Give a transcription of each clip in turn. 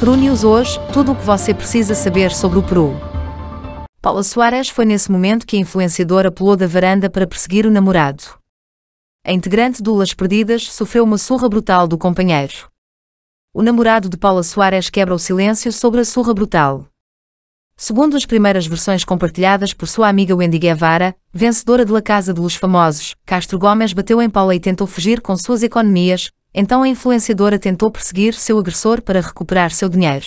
Peru News hoje, tudo o que você precisa saber sobre o Peru. Paula Soares foi nesse momento que a influenciadora pulou da varanda para perseguir o namorado. A integrante do Las Perdidas sofreu uma surra brutal do companheiro. O namorado de Paula Soares quebra o silêncio sobre a surra brutal. Segundo as primeiras versões compartilhadas por sua amiga Wendy Guevara, vencedora de La Casa dos Famosos, Castro Gomes bateu em Paula e tentou fugir com suas economias, então a influenciadora tentou perseguir seu agressor para recuperar seu dinheiro.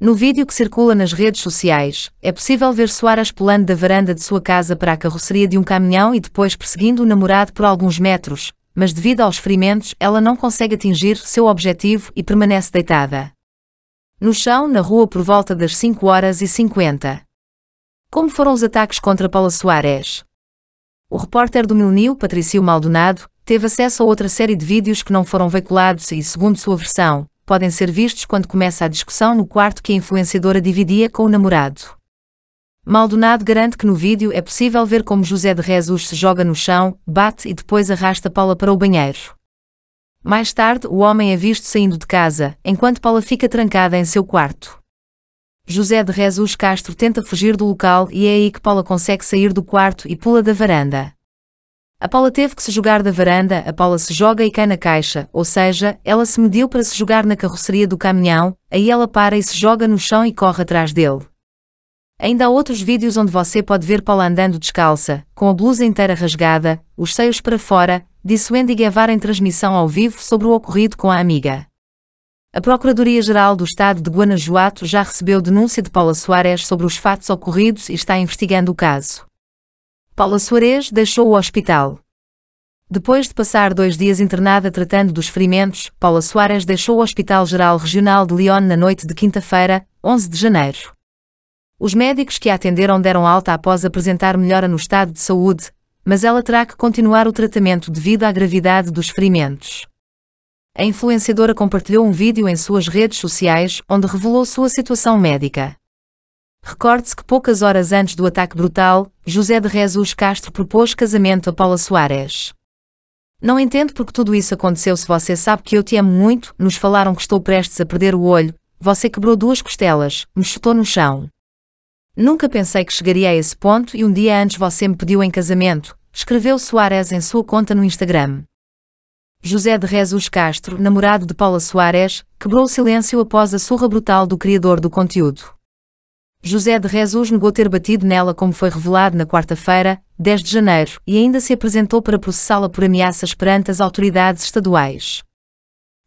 No vídeo que circula nas redes sociais, é possível ver Soares pulando da varanda de sua casa para a carroceria de um caminhão e depois perseguindo o namorado por alguns metros, mas devido aos ferimentos, ela não consegue atingir seu objetivo e permanece deitada. No chão, na rua, por volta das 5 horas e 50. Como foram os ataques contra Paula Soares? O repórter do Milnil, Patricio Maldonado, teve acesso a outra série de vídeos que não foram veiculados e, segundo sua versão, podem ser vistos quando começa a discussão no quarto que a influenciadora dividia com o namorado. Maldonado garante que no vídeo é possível ver como José de Rezus se joga no chão, bate e depois arrasta Paula para o banheiro. Mais tarde, o homem é visto saindo de casa, enquanto Paula fica trancada em seu quarto. José de Rezus Castro tenta fugir do local e é aí que Paula consegue sair do quarto e pula da varanda. A Paula teve que se jogar da varanda, a Paula se joga e cai na caixa, ou seja, ela se mediu para se jogar na carroceria do caminhão, aí ela para e se joga no chão e corre atrás dele. Ainda há outros vídeos onde você pode ver Paula andando descalça, com a blusa inteira rasgada, os seios para fora, disse Wendy Guevara em transmissão ao vivo sobre o ocorrido com a amiga. A Procuradoria-Geral do Estado de Guanajuato já recebeu denúncia de Paula Soares sobre os fatos ocorridos e está investigando o caso. Paula Soares deixou o hospital. Depois de passar dois dias internada tratando dos ferimentos, Paula Soares deixou o Hospital Geral Regional de Lyon na noite de quinta-feira, 11 de janeiro. Os médicos que a atenderam deram alta após apresentar melhora no estado de saúde, mas ela terá que continuar o tratamento devido à gravidade dos ferimentos. A influenciadora compartilhou um vídeo em suas redes sociais onde revelou sua situação médica. Recorde-se que poucas horas antes do ataque brutal, José de Jesus Castro propôs casamento a Paula Soares. Não entendo porque tudo isso aconteceu se você sabe que eu te amo muito, nos falaram que estou prestes a perder o olho, você quebrou duas costelas, me chutou no chão. Nunca pensei que chegaria a esse ponto e um dia antes você me pediu em casamento, escreveu Soares em sua conta no Instagram. José de Jesus Castro, namorado de Paula Soares, quebrou o silêncio após a surra brutal do criador do conteúdo. José de Rezos negou ter batido nela como foi revelado na quarta-feira, 10 de janeiro, e ainda se apresentou para processá-la por ameaças perante as autoridades estaduais.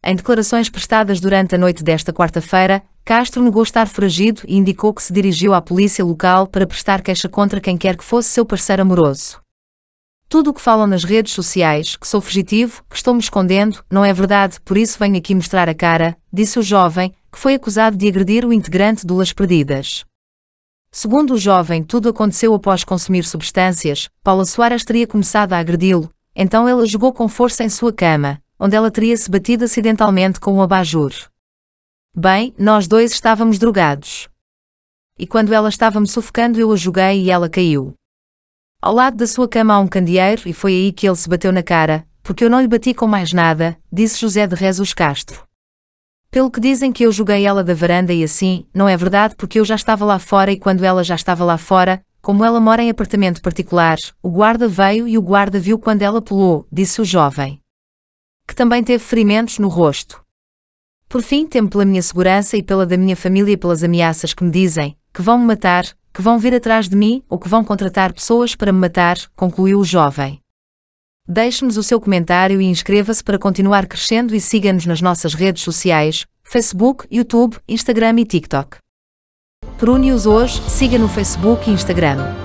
Em declarações prestadas durante a noite desta quarta-feira, Castro negou estar foragido e indicou que se dirigiu à polícia local para prestar queixa contra quem quer que fosse seu parceiro amoroso. Tudo o que falam nas redes sociais, que sou fugitivo, que estou me escondendo, não é verdade, por isso venho aqui mostrar a cara, disse o jovem, que foi acusado de agredir o integrante do Las Perdidas. Segundo o jovem, tudo aconteceu após consumir substâncias. Paula Soares teria começado a agredi-lo, então ela jogou com força em sua cama, onde ela teria se batido acidentalmente com um abajur. Bem, nós dois estávamos drogados. E quando ela estava me sufocando, eu a joguei e ela caiu. Ao lado da sua cama há um candeeiro e foi aí que ele se bateu na cara, porque eu não lhe bati com mais nada, disse José de Rezos Castro. Pelo que dizem que eu joguei ela da varanda e assim, não é verdade porque eu já estava lá fora e quando ela já estava lá fora, como ela mora em apartamento particular, o guarda veio e o guarda viu quando ela pulou, disse o jovem. Que também teve ferimentos no rosto. Por fim, temo pela minha segurança e pela da minha família e pelas ameaças que me dizem, que vão me matar, que vão vir atrás de mim ou que vão contratar pessoas para me matar, concluiu o jovem. Deixe-nos o seu comentário e inscreva-se para continuar crescendo e siga-nos nas nossas redes sociais, Facebook, YouTube, Instagram e TikTok. Prune-os hoje, siga no Facebook e Instagram.